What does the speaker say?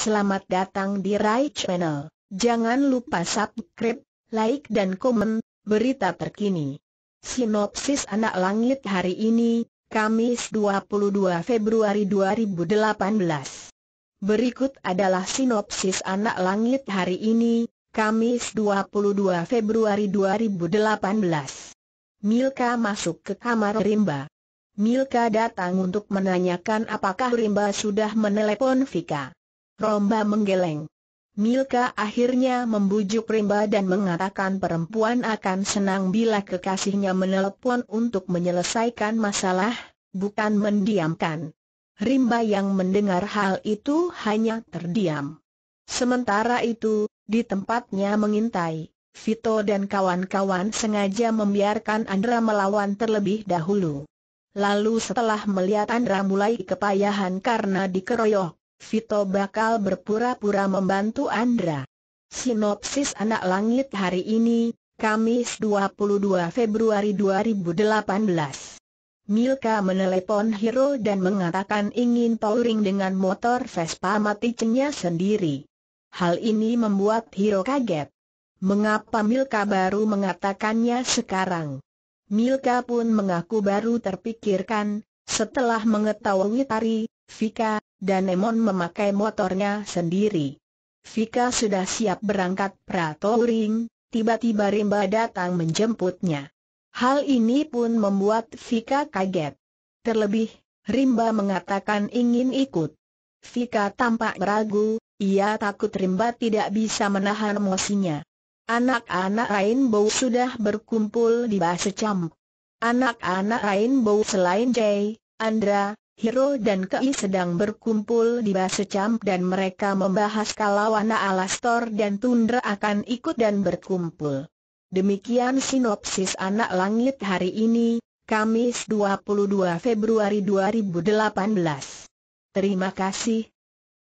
Selamat datang di Rai Channel. Jangan lupa subscribe, like dan komen, berita terkini. Sinopsis Anak Langit hari ini, Kamis 22 Februari 2018. Berikut adalah sinopsis Anak Langit hari ini, Kamis 22 Februari 2018. Milka masuk ke kamar Rimba. Milka datang untuk menanyakan apakah Rimba sudah menelepon Vika. Romba menggeleng. Milka akhirnya membujuk Rimba dan mengatakan perempuan akan senang bila kekasihnya menelpon untuk menyelesaikan masalah, bukan mendiamkan. Rimba yang mendengar hal itu hanya terdiam. Sementara itu, di tempatnya mengintai, Vito dan kawan-kawan sengaja membiarkan Andra melawan terlebih dahulu. Lalu setelah melihat Andra mulai kepayahan karena dikeroyok, Vito bakal berpura-pura membantu Andra. Sinopsis Anak Langit hari ini, Kamis 22 Februari 2018. Milka menelepon Hiro dan mengatakan ingin touring dengan motor Vespa mati cengnya sendiri. Hal ini membuat Hiro kaget. Mengapa Milka baru mengatakannya sekarang? Milka pun mengaku baru terpikirkan, setelah mengetahui Tari, Vika, dan Emon memakai motornya sendiri. Vika sudah siap berangkat pratoring, tiba-tiba Rimba datang menjemputnya. Hal ini pun membuat Vika kaget. Terlebih, Rimba mengatakan ingin ikut. Vika tampak ragu, ia takut Rimba tidak bisa menahan emosinya. Anak-anak Rainbow sudah berkumpul di Basecamp. Anak-anak Rainbow selain Jay, Andra, Hero dan Kei sedang berkumpul di base camp dan mereka membahas kalau anak Alastor dan Tundra akan ikut dan berkumpul. Demikian sinopsis anak langit hari ini, Kamis 22 Februari 2018. Terima kasih,